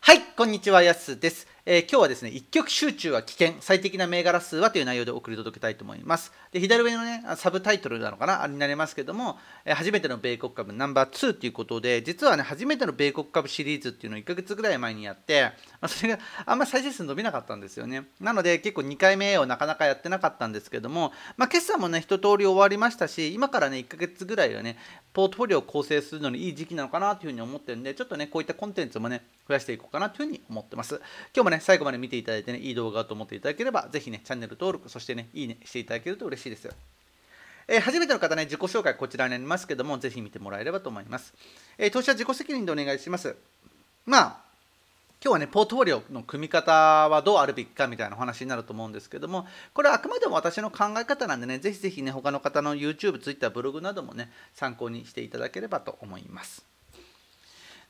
はい、こんにちは、やすです。えー、今日はですね、一極集中は危険、最適な銘柄数はという内容で送り届けたいと思います。で左上のね、サブタイトルなのかな、になりますけども、えー、初めての米国株ナンバー2ということで、実はね、初めての米国株シリーズっていうのを1ヶ月ぐらい前にやって、まあ、それがあんまり再生数伸びなかったんですよね。なので、結構2回目をなかなかやってなかったんですけども、まあ、今朝もね、一通り終わりましたし、今からね、1ヶ月ぐらいはね、ポートフォリオを構成するのにいい時期なのかなというふうに思ってるんで、ちょっとね、こういったコンテンツもね、増やしていこうかなというふうに思ってます。今日もねね、最後まで見ていただいてね、いい動画と思っていただければ、ぜひね、チャンネル登録、そしてね、いいねしていただけると嬉しいですよ。えー、初めての方ね、自己紹介こちらになりますけども、ぜひ見てもらえればと思います。えー、投資は自己責任でお願いします。まあ、今日はね、ポートフォリオの組み方はどうあるべきかみたいなお話になると思うんですけども、これはあくまでも私の考え方なんでね、ぜひぜひね、他の方の YouTube、Twitter、ブログなどもね、参考にしていただければと思います。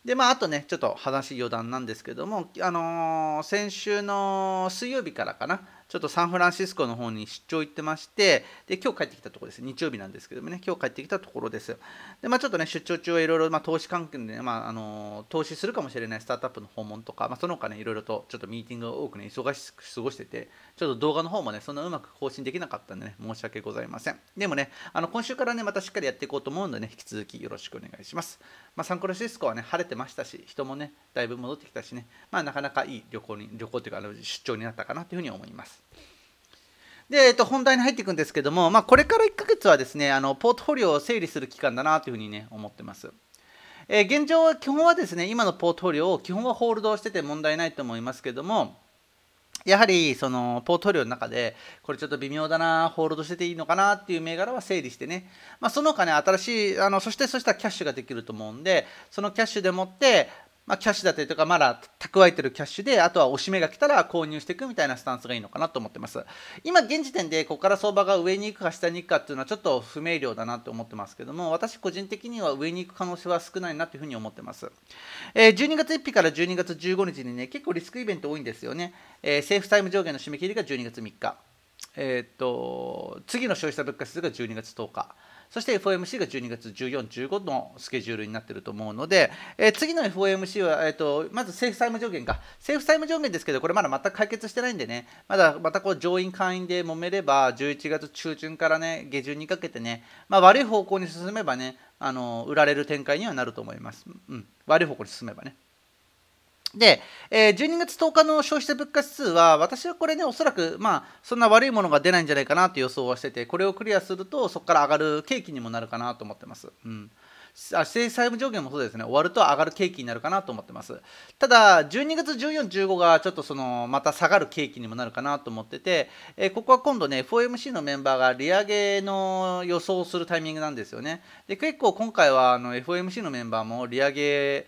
でまあ、あとね、ちょっと話余談なんですけども、あのー、先週の水曜日からかな、ちょっとサンフランシスコの方に出張行ってまして、で、今日帰ってきたところです。日曜日なんですけどもね、今日帰ってきたところです。で、まあ、ちょっとね、出張中はいろいろ、まあ、投資関係で、ね、まあ、あの、投資するかもしれないスタートアップの訪問とか、まあ、その他ね、いろいろとちょっとミーティングを多くね、忙しく過ごしてて、ちょっと動画の方もね、そんなうまく更新できなかったんでね、申し訳ございません。でもね、あの、今週からね、またしっかりやっていこうと思うのでね、引き続きよろしくお願いします。まあ、サンフランシスコはね、晴れてましたし、人もね、だいぶ戻ってきたしね、まあ、なかなかいい旅行に、旅行というか、出張になったかなというふうに思います。。で、えっと、本題に入っていくんですけども、まあ、これから1ヶ月はですねあのポートフォリオを整理する期間だなというふうにね思ってます。えー、現状は基本はですね今のポートフォリオを基本はホールドしてて問題ないと思いますけどもやはりそのポートフォリオの中でこれちょっと微妙だなホールドしてていいのかなっていう銘柄は整理してね、まあ、その他ね新しいあのそしてそしたらキャッシュができると思うんでそのキャッシュでもってまあ、キャッシュだったりとか、まだ蓄えてるキャッシュで、あとはおしめが来たら購入していくみたいなスタンスがいいのかなと思ってます。今、現時点で、ここから相場が上に行くか下に行くかっていうのはちょっと不明瞭だなって思ってますけども、私個人的には上に行く可能性は少ないなというふうに思ってます。えー、12月1日から12月15日にね、結構リスクイベント多いんですよね。えー、セーフタイム上限の締め切りが12月3日。えー、っと、次の消費者物価指数が12月10日。そして FOMC が12月14、15のスケジュールになっていると思うので、えー、次の FOMC は、えーと、まず政府債務上限か、政府債務上限ですけど、これまだ全く解決してないんでね、まだまたこう上院、下院で揉めれば、11月中旬から、ね、下旬にかけてね、まあ、悪い方向に進めばね、あの売られる展開にはなると思います。うん、悪い方向に進めばね。で、えー、12月10日の消費者物価指数は、私はこれね、おそらく、まあ、そんな悪いものが出ないんじゃないかなと予想はしてて、これをクリアすると、そこから上がる契機にもなるかなと思ってます。うんあ政債務上限もそうですね、終わると上がる景気になるかなと思ってます。ただ、12月14、15がちょっとそのまた下がる景気にもなるかなと思ってて、えー、ここは今度ね、FOMC のメンバーが利上げの予想をするタイミングなんですよね。で結構今回はあの FOMC のメンバーも利上げ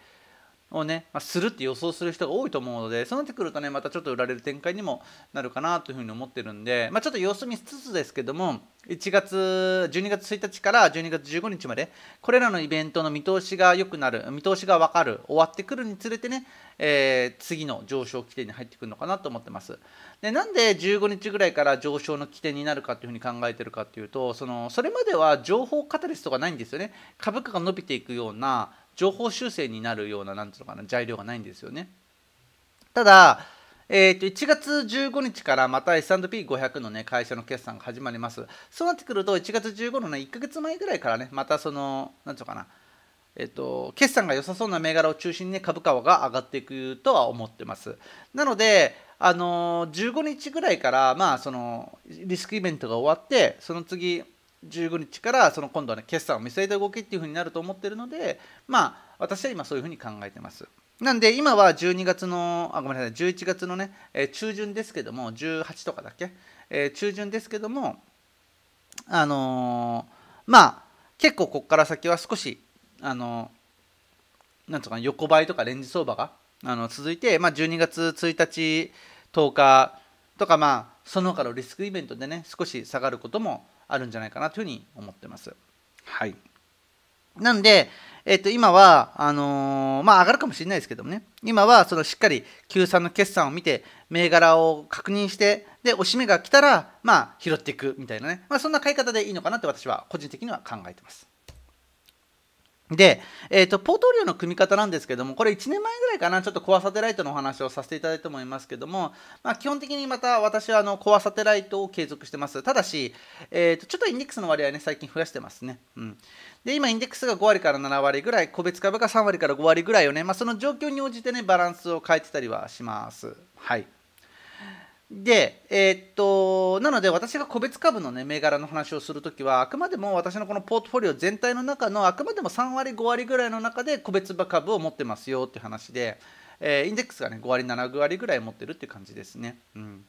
をね、まあ、するって予想する人が多いと思うのでそうなってくるとねまたちょっと売られる展開にもなるかなというふうに思ってるんで、まあ、ちょっと様子見しつつですけども1月12月1日から12月15日までこれらのイベントの見通しが良くなる見通しが分かる終わってくるにつれてね、えー、次の上昇規定に入ってくるのかなと思ってますでなんで15日ぐらいから上昇の起点になるかというふうに考えてるかというとそのそれまでは情報カタリストがないんですよね株価が伸びていくような情報修正になるような何ていうのかな材料がないんですよね。ただえー、と1月15日からまた S&P500 の、ね、会社の決算が始まります。そうなってくると、1月15日の、1か月前ぐらいからね、またその、何ていうかな、えっと、決算が良さそうな銘柄を中心に株価が上がっていくとは思ってます。なので、あのー、15日ぐらいから、まあ、そのリスクイベントが終わって、その次、15日からその今度はね決算を見据えた動きっていうふうになると思ってるのでまあ私は今そういうふうに考えてます。なんで今は12月のあごめんなさい11月のね、えー、中旬ですけども18とかだっけ、えー、中旬ですけどもあのー、まあ結構ここから先は少しあのー、なんとか横ばいとかレンジ相場があの続いて、まあ、12月1日10日とかまあその他のリスクイベントでね少し下がることもあるんじゃないかなというふうに思ってます。はい、なんで、えっと、今は、あのー、まあ、上がるかもしれないですけどもね、今は、その、しっかり、Q3 の決算を見て、銘柄を確認して、で、おしめが来たら、まあ、拾っていくみたいなね、まあ、そんな買い方でいいのかなって私は、個人的には考えてます。で、えっ、ー、と、ポートフリオの組み方なんですけども、これ1年前ぐらいかな、ちょっとコアサテライトのお話をさせていただいて思いますけども、まあ、基本的にまた私はあのコアサテライトを継続してます。ただし、えっ、ー、と、ちょっとインデックスの割合ね、最近増やしてますね。うん。で、今インデックスが5割から7割ぐらい、個別株が3割から5割ぐらいをね、まあ、その状況に応じてね、バランスを変えてたりはします。はい。で、えー、っと、なので私が個別株のね、銘柄の話をするときは、あくまでも私のこのポートフォリオ全体の中の、あくまでも3割、5割ぐらいの中で個別株を持ってますよって話で、えー、インデックスがね、5割、7割ぐらい持ってるって感じですね。うん。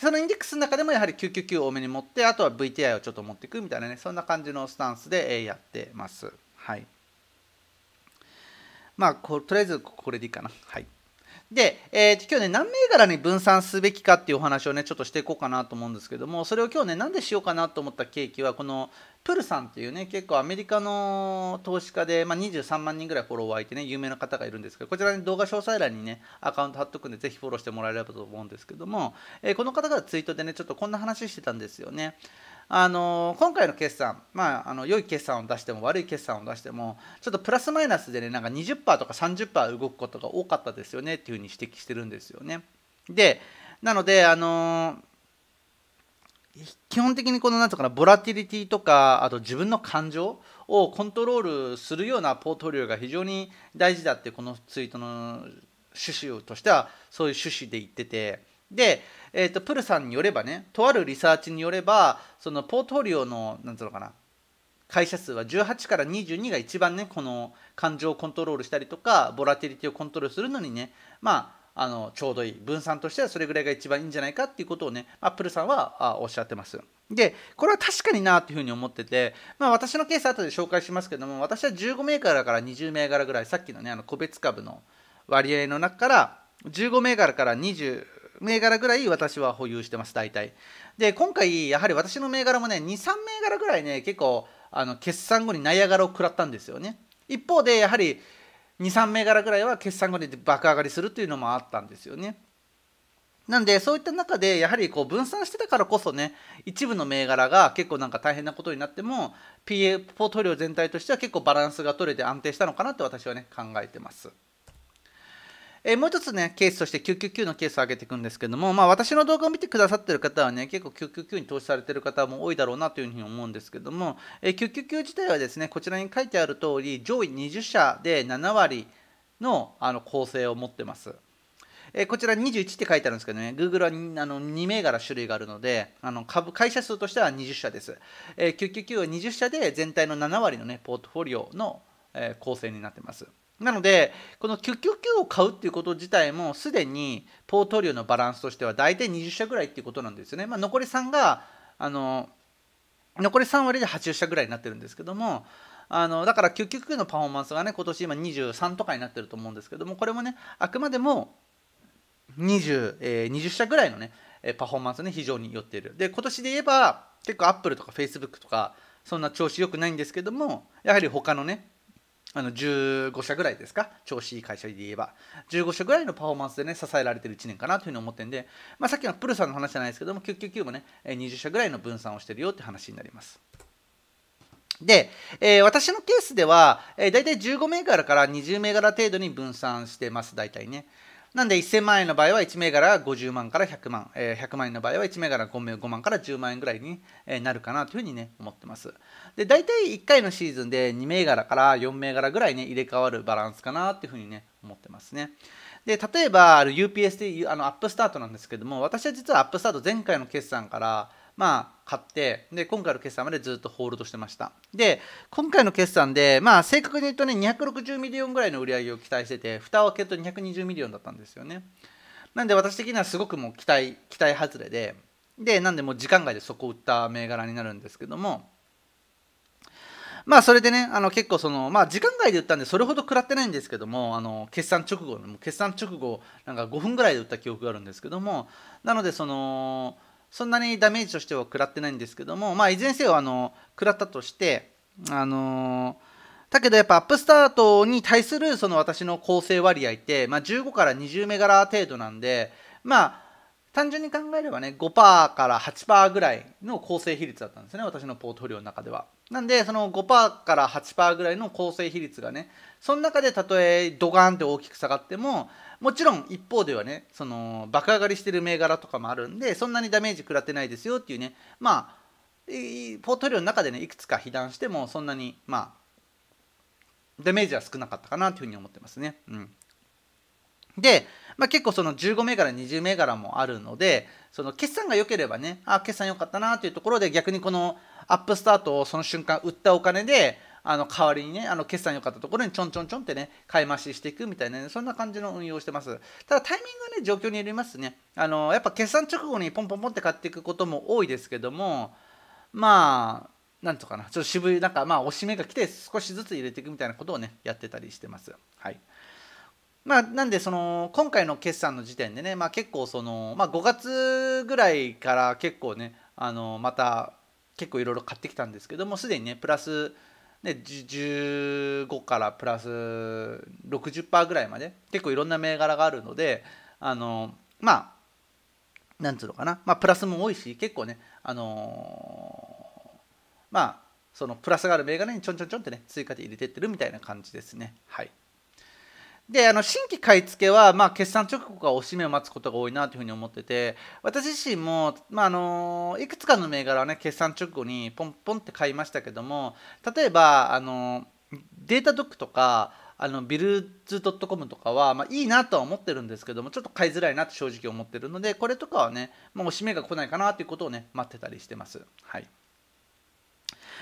そのインデックスの中でもやはり999多めに持って、あとは VTI をちょっと持っていくみたいなね、そんな感じのスタンスで、えやってます。はい。まあ、とりあえずこれでいいかな。はい。で、えー、今日ね何銘柄に分散すべきかっていうお話をねちょっとしていこうかなと思うんですけどもそれを今日ねなんでしようかなと思った契機はこのプルさんっていうね結構アメリカの投資家で、まあ、23万人ぐらいフォロワーいてね有名な方がいるんですけどこちらに動画詳細欄にねアカウント貼っとくんでぜひフォローしてもらえればと思うんですけども、えー、この方がツイートでねちょっとこんな話してたんですよね。あの今回の決算、まあ、あの良い決算を出しても悪い決算を出してもちょっとプラスマイナスでねなんか20%とか30%動くことが多かったですよねっていうふうに指摘してるんですよね。でなのであの基本的にこのなんとかなボラティリティとかあと自分の感情をコントロールするようなポートフォリオが非常に大事だってこのツイートの趣旨としてはそういう趣旨で言ってて。で、えーと、プルさんによればねとあるリサーチによればそのポートフォリオのなんうのかな会社数は18から22が一番ねこの感情をコントロールしたりとかボラティリティをコントロールするのにねまああのちょうどいい分散としてはそれぐらいが一番いいんじゃないかっていうことをねアップルさんはあおっしゃってますでこれは確かになっていうふうに思ってて、まあ、私のケース後で紹介しますけども私は15銘柄から20銘柄ぐらいさっきのねあの個別株の割合の中から15銘柄から20銘柄ぐらい私は保有してます大体で今回やはり私の銘柄もね23銘柄ぐらいね結構あの決算後にナイアガラを食らったんですよね一方でやはり23銘柄ぐらいは決算後に爆上がりするというのもあったんですよねなんでそういった中でやはりこう分散してたからこそね一部の銘柄が結構なんか大変なことになっても PA ポートフォリオ全体としては結構バランスが取れて安定したのかなって私はね考えてます。えー、もう一つね、ケースとして999のケースを挙げていくんですけども、まあ、私の動画を見てくださってる方はね、結構999に投資されてる方も多いだろうなというふうに思うんですけども、えー、999自体はですね、こちらに書いてある通り、上位20社で7割のあの構成を持ってます。えこちら21って書いてあるんですけどね、Google はあの2銘柄種類があるので、あの株会社数としては20社です。えー、999は20社で全体の7割の、ね、ポートフォリオの、え構成になってます。なのでこの999を買うっていうこと自体もすでにポートリオのバランスとしては大体20社ぐらいっていうことなんですよね。まあ、残り3があの残り3割で80社ぐらいになってるんですけどもあのだから999のパフォーマンスがね今年今23とかになってると思うんですけどもこれもねあくまでも 20,、えー、20社ぐらいのねパフォーマンスね非常によっている。で今年で言えば結構アップルとかフェイスブックとかそんな調子良くないんですけどもやはり他のねあの15社ぐらいですか調子いい会社で言えば15社ぐらいのパフォーマンスでね支えられてる1年かなというふうに思ってるんで、まあ、さっきのプルさんの話じゃないですけども999もね20社ぐらいの分散をしてるよって話になりますで、えー、私のケースでは、えー、大体15銘柄から20銘柄程度に分散してます大体ねなんで1000万円の場合は1銘柄50万から100万、えー、100万円の場合は1銘柄 5, 5万から10万円ぐらいになるかなというふうにね思ってますで大体1回のシーズンで2銘柄から4銘柄ぐらいね入れ替わるバランスかなっていうふうにね思ってますねで例えば UPS であのアップスタートなんですけども私は実はアップスタート前回の決算からまあ買ってで今回の決算までずっとホールドしてましたで今回の決算でまあ正確に言うとね260ミリオンぐらいの売り上げを期待してて蓋を開けると220ミリオンだったんですよねなんで私的にはすごくもう期待期待外れででなんでもう時間外でそこを売った銘柄になるんですけどもまあそれでねあの結構そのまあ時間外で売ったんでそれほど食らってないんですけどもあの決算直後の決算直後なんか5分ぐらいで売った記憶があるんですけどもなのでそのそんなにダメージとしては食らってないんですけども、まあ、いずれにせよあの食らったとして、あのだけどやっぱアップスタートに対するその私の構成割合って、まあ、15から20メガラ程度なんで、まあ、単純に考えればね5%から8%ぐらいの構成比率だったんですね私のポートフリオの中ではなんでその5%から8%ぐらいの構成比率がねその中でたとえドガーンって大きく下がってももちろん一方ではねその爆上がりしてる銘柄とかもあるんでそんなにダメージ食らってないですよっていうねまあポートフリオの中でねいくつか被弾してもそんなにまあダメージは少なかったかなというふうに思ってますね。うんで、まあ、結構その15銘柄20銘柄もあるのでその決算が良ければねあ決算良かったなというところで逆にこのアップスタートをその瞬間売ったお金であの代わりにねあの決算良かったところにちょんちょんちょんってね買い増ししていくみたいな、ね、そんな感じの運用をしてますただタイミングはね状況によりますねあのやっぱ決算直後にポンポンポンって買っていくことも多いですけどもまあなんとかなちょっと渋いなんかまあ押し目が来て少しずつ入れていくみたいなことをねやってたりしてますはいまあ、なんでその今回の決算の時点でね、まあ、結構その、まあ、5月ぐらいから結構ねあのまた結構いろいろ買ってきたんですけどもすでにねプラス、ね、15からプラス60%ぐらいまで結構いろんな銘柄があるのであのまあなんつうのかな、まあ、プラスも多いし結構ねあのまあそのプラスがある銘柄にちょんちょんちょんってね追加で入れてってるみたいな感じですねはい。であの新規買い付けは、まあ、決算直後からおしめを待つことが多いなというふうに思ってて私自身も、まあ、あのいくつかの銘柄はね決算直後にポンポンって買いましたけども例えばあのデータドックとかあのビルズト・コムとかは、まあ、いいなとは思ってるんですけどもちょっと買いづらいなと正直思ってるのでこれとかはねもう、おしめが来ないかなということをね待ってたりしてます。はい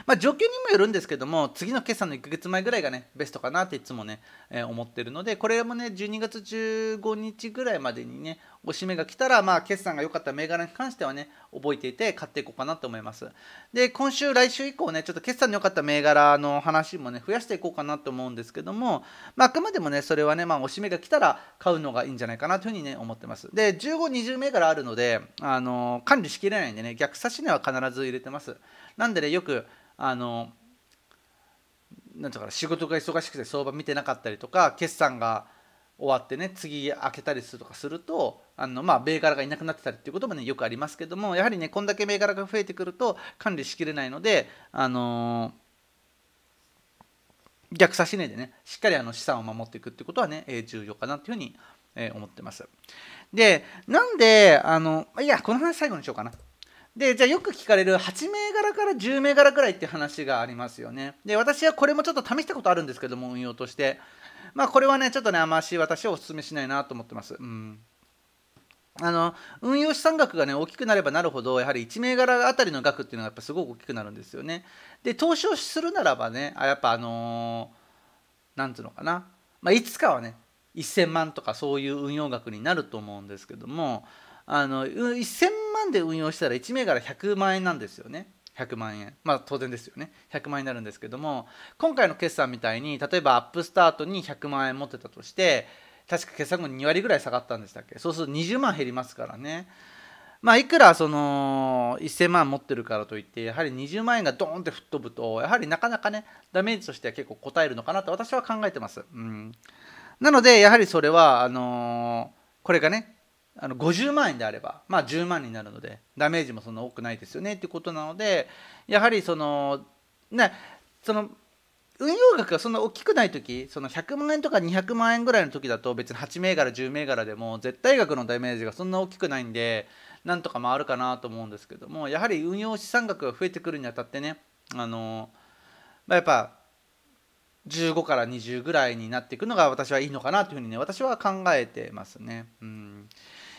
まあ、状況にもよるんですけども次の決算の1ヶ月前ぐらいがねベストかなっていつもね、えー、思ってるのでこれもね12月15日ぐらいまでにねおしめが来たら、まあ、決算が良かった銘柄に関してはね覚えていて買っていこうかなと思いますで今週来週以降ねちょっと決算の良かった銘柄の話もね増やしていこうかなと思うんですけども、まあ、あくまでもねそれはね、まあ、おしめが来たら買うのがいいんじゃないかなというふうにね思ってますで1520銘柄あるのであの管理しきれないんでね逆差し値は必ず入れてますなんでねよくあのなんとか仕事が忙しくて相場見てなかったりとか決算が終わってね次開けたりするとかするとあのまあ銘柄がいなくなってたりっていうこともねよくありますけどもやはりねこんだけ銘柄が増えてくると管理しきれないのであのー、逆差し値でねしっかりあの資産を守っていくってことはね、えー、重要かなというふうに、えー、思ってますでなんであのいやこの話最後にしようかなでじゃあよく聞かれる8銘柄から10銘柄くらいって話がありますよねで私はこれもちょっと試したことあるんですけども運用としてまあこれはねちょっとねあまし私はお勧めしないなと思ってますうんあの運用資産額がね大きくなればなるほどやはり1銘柄あたりの額っていうのがやっぱすごく大きくなるんですよねで投資をするならばねあやっぱあのー、なんていうのかな、まあ、いつかはね1000万とかそういう運用額になると思うんですけどもあの1000万で運用したら1銘柄100万円なんですよね。100万円まあ当然ですよね100万円になるんですけども今回の決算みたいに例えばアップスタートに100万円持ってたとして確か決算後に2割ぐらい下がったんでしたっけそうすると20万減りますからねまあいくらその1000万持ってるからといってやはり20万円がドーンって吹っ飛ぶとやはりなかなかねダメージとしては結構応えるのかなと私は考えてます、うん、なのでやはりそれはあのー、これがねあの50万円であれば、まあ、10万になるのでダメージもそんな多くないですよねっていうことなのでやはりそのねその運用額がそんな大きくない時その100万円とか200万円ぐらいの時だと別に8銘柄10銘柄でも絶対額のダメージがそんな大きくないんでなんとか回るかなと思うんですけどもやはり運用資産額が増えてくるにあたってねあの、まあ、やっぱ15から20ぐらいになっていくのが私はいいのかなというふうにね私は考えてますね。うん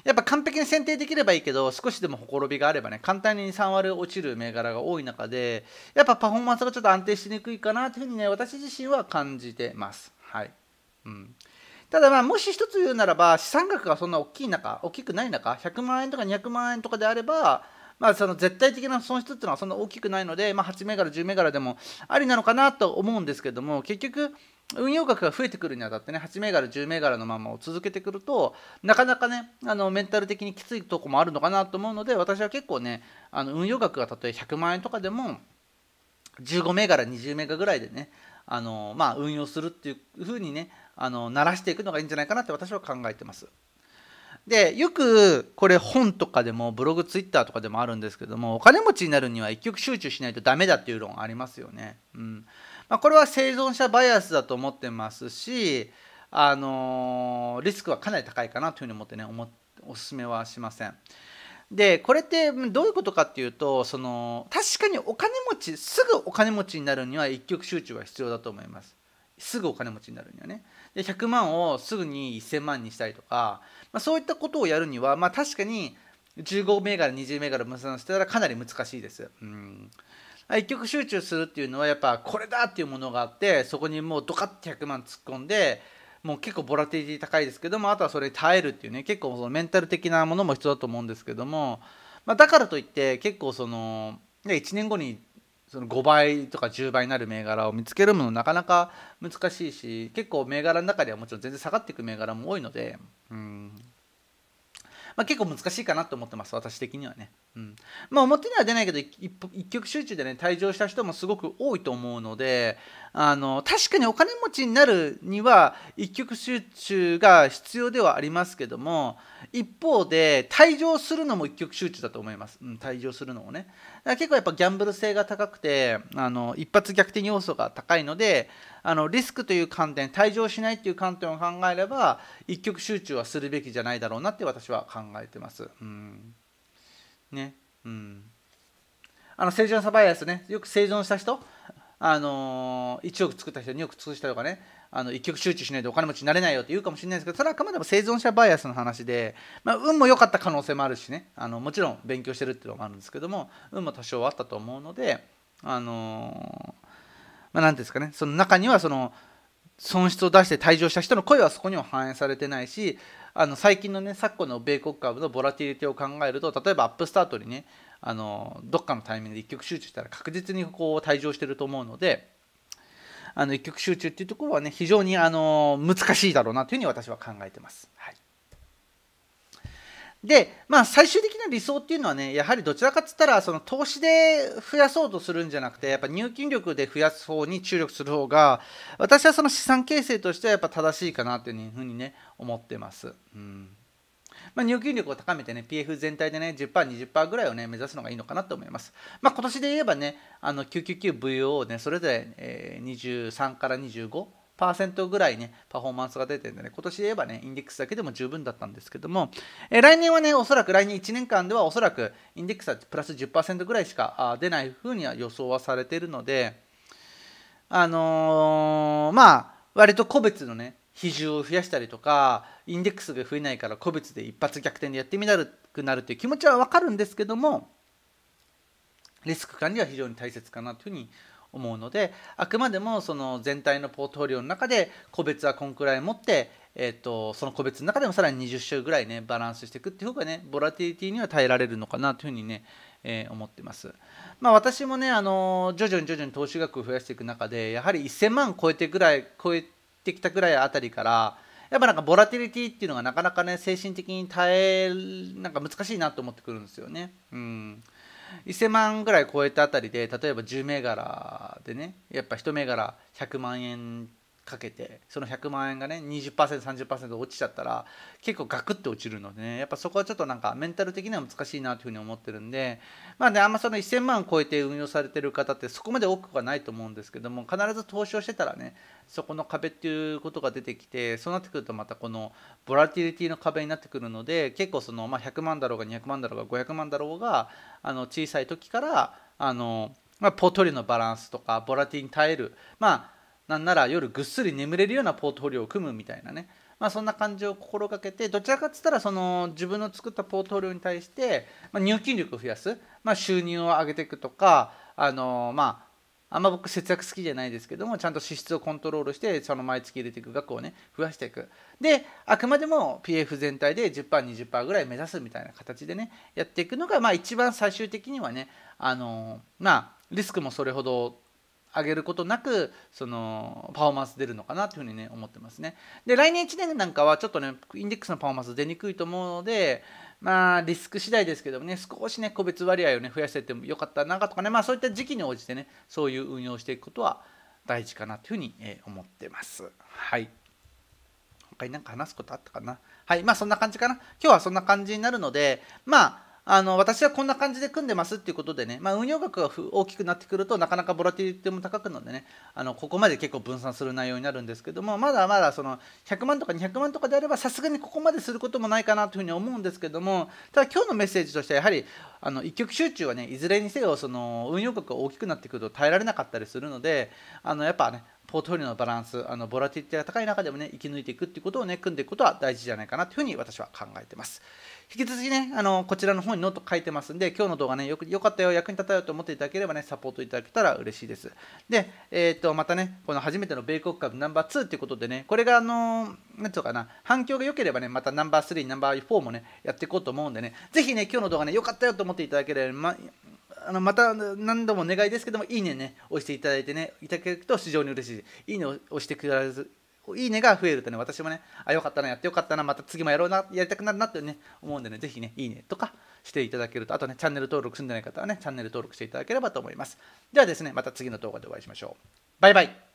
やっぱ完璧に選定できればいいけど少しでもほころびがあればね簡単に3割落ちる銘柄が多い中でやっぱパフォーマンスがちょっと安定しにくいかなというふうにね私自身は感じてます。はいうん、ただまあもし一つ言うならば資産額がそんな大きい中大きくない中100万円とか200万円とかであればまあ、その絶対的な損失っていうのはそんな大きくないので、まあ、8銘柄10銘柄でもありなのかなと思うんですけども結局運用額が増えてくるにあたってね8銘柄10銘柄のままを続けてくるとなかなかねあのメンタル的にきついとこもあるのかなと思うので私は結構ねあの運用額がたとえ100万円とかでも15銘柄20銘柄ぐらいでねあの、まあ、運用するっていうふうにねあの慣らしていくのがいいんじゃないかなって私は考えてます。でよくこれ本とかでもブログツイッターとかでもあるんですけどもお金持ちになるには一極集中しないとダメだっていう論ありますよね。うんまあ、これは生存者バイアスだと思ってますし、あのリスクはかなり高いかなというふうに思ってね思おすすめはしません。でこれってどういうことかっていうとその確かにお金持ちすぐお金持ちになるには一極集中は必要だと思います。すぐお金持ちになるにはねで100万をすぐに1000万にしたりとか、まあ、そういったことをやるには、まあ、確かに15銘柄20銘柄結んでたらかなり難しいです。うん一極集中するっていうのはやっぱこれだっていうものがあってそこにもうドカッて100万突っ込んでもう結構ボラティリティ高いですけどもあとはそれに耐えるっていうね結構そのメンタル的なものも必要だと思うんですけども、まあ、だからといって結構その1年後にその5倍とか10倍になる銘柄を見つけるものなかなか難しいし結構銘柄の中ではもちろん全然下がっていく銘柄も多いのでうんまあ、結構難しいかなと思ってます私的にはね、うんまあ、表には出ないけど一極集中でね退場した人もすごく多いと思うのであの確かにお金持ちになるには一極集中が必要ではありますけども一方で退場するのも一極集中だと思います、うん、退場するのもねら結構やっぱギャンブル性が高くてあの一発逆転要素が高いのであのリスクという観点退場しないという観点を考えれば一極集中はするべきじゃないだろうなって私は考えてます。うんねうん、あの正常サバイアスねよく生存した人あの1億作った人2億作った人とかねあの一極集中しないとお金持ちになれないよって言うかもしれないですけどそれはあくまでも生存者バイアスの話で、まあ、運も良かった可能性もあるしねあのもちろん勉強してるっていうのもあるんですけども運も多少あったと思うのであのまあ、なんですかねその中にはその損失を出して退場した人の声はそこには反映されてないしあの最近のね昨今の米国株のボラティリティを考えると例えばアップスタートにねあのどっかのタイミングで一極集中したら確実にこう退場してると思うのであの一極集中っていうところはね非常にあの難しいだろうなというふうに私は考えてます。はいで、まあ、最終的な理想っていうのはね、やはりどちらかっつったら、その投資で増やそうとするんじゃなくて、やっぱ入金力で増やす方に注力する方が、私はその資産形成としてはやっぱ正しいかなっていうふうにね、思ってます。うんまあ、入金力を高めてね、PF 全体でね、10%、20%ぐらいをね、目指すのがいいのかなと思います。まあ、今年で言えばね、あの、999VO をね、それぞれ、えー、23から25、3%ぐらいね、パフォーマンスが出てるんでね、今年で言えばね、インデックスだけでも十分だったんですけども、えー、来年はね、おそらく来年1年間ではおそらくインデックスはプラス10%ぐらいしかあ出ないふうには予想はされているので、あのー、まあ、割と個別のね、比重を増やしたりとか、インデックスが増えないから個別で一発逆転でやってみたくなるっていう気持ちはわかるんですけども、リスク管理は非常に大切かなというふうに思うのであくまでもその全体のポートフォリオの中で個別はこんくらい持って、えーと、その個別の中でもさらに20週ぐらいねバランスしていくっていう方がねボラティリティには耐えられるのかなというふうにねえー、思ってます。まあ、私もね、あの徐々に徐々に投資額を増やしていく中で、やはり1000万超えてぐらい、超えてきたぐらいあたりから、やっぱなんかボラティリティっていうのがなかなかね、精神的に耐え、なんか難しいなと思ってくるんですよね。うん。1000万ぐらい超えたあたりで例えば10銘柄でねやっぱ1銘柄100万円かけてその100万円がね 20%30% 落ちちゃったら結構ガクッて落ちるので、ね、やっぱそこはちょっとなんかメンタル的には難しいなというふうに思ってるんでまあねあんまその1000万超えて運用されてる方ってそこまで多くはないと思うんですけども必ず投資をしてたらねそこの壁っていうことが出てきてそうなってくるとまたこのボラティリティの壁になってくるので結構その、まあ、100万だろうが200万だろうが500万だろうがあの小さい時からあの、まあ、ポートリオのバランスとかボラティに耐えるまあなんなら夜ぐっすり眠れるようなポートフォリオを組むみたいなね、まあ、そんな感じを心がけてどちらかっつったらその自分の作ったポートフォリオに対して、ま入金力を増やす、まあ、収入を上げていくとかあのまああんま僕節約好きじゃないですけどもちゃんと支出をコントロールしてその毎月入れていく額をね増やしていくであくまでも PF 全体で 10%20% ぐらい目指すみたいな形でねやっていくのがまあ一番最終的にはねあのまあリスクもそれほど上げることなくそのパフォーマンス出るのかなというふうにね思ってますね。で来年1年なんかはちょっとねインデックスのパフォーマンス出にくいと思うのでまあリスク次第ですけどもね少しね個別割合をね増やしていってもよかったなとかねまあそういった時期に応じてねそういう運用していくことは大事かなというふうに思ってます。はい他に何か話すことあったかなはいまあそんな感じかな今日はそんな感じになるのでまああの私はこんな感じで組んでますっていうことでね、まあ、運用額が大きくなってくるとなかなかボラティリティも高くのでねあのここまで結構分散する内容になるんですけどもまだまだその100万とか200万とかであればさすがにここまですることもないかなというふうに思うんですけどもただ今日のメッセージとしてはやはりあの一極集中はねいずれにせよその運用額が大きくなってくると耐えられなかったりするのであのやっぱねポートフォリオのバランスあのボラティリティが高い中でもね生き抜いていくっていうことをね組んでいくことは大事じゃないかなというふうに私は考えています引き続きねあのこちらの方にノート書いてますんで今日の動画ねよくよかったよ役に立ったよと思っていただければねサポートいただけたら嬉しいですでえっ、ー、とまたねこの初めての米国株ナンバー2ということでねこれがあのなんていうかな反響が良ければねまたナンバー3ナンバー4もねやっていこうと思うんでねぜひね今日の動画ねよかったよと思っていただければ、まあのまた何度もお願いですけどもいいねね押していただいてねいただけると非常に嬉しいいいねを押してくださるいいねが増えるとね私もねあよかったなやってよかったなまた次もやろうなやりたくなるなってね思うんでねぜひねいいねとかしていただけるとあとねチャンネル登録るんでない方はねチャンネル登録していただければと思いますではですねまた次の動画でお会いしましょうバイバイ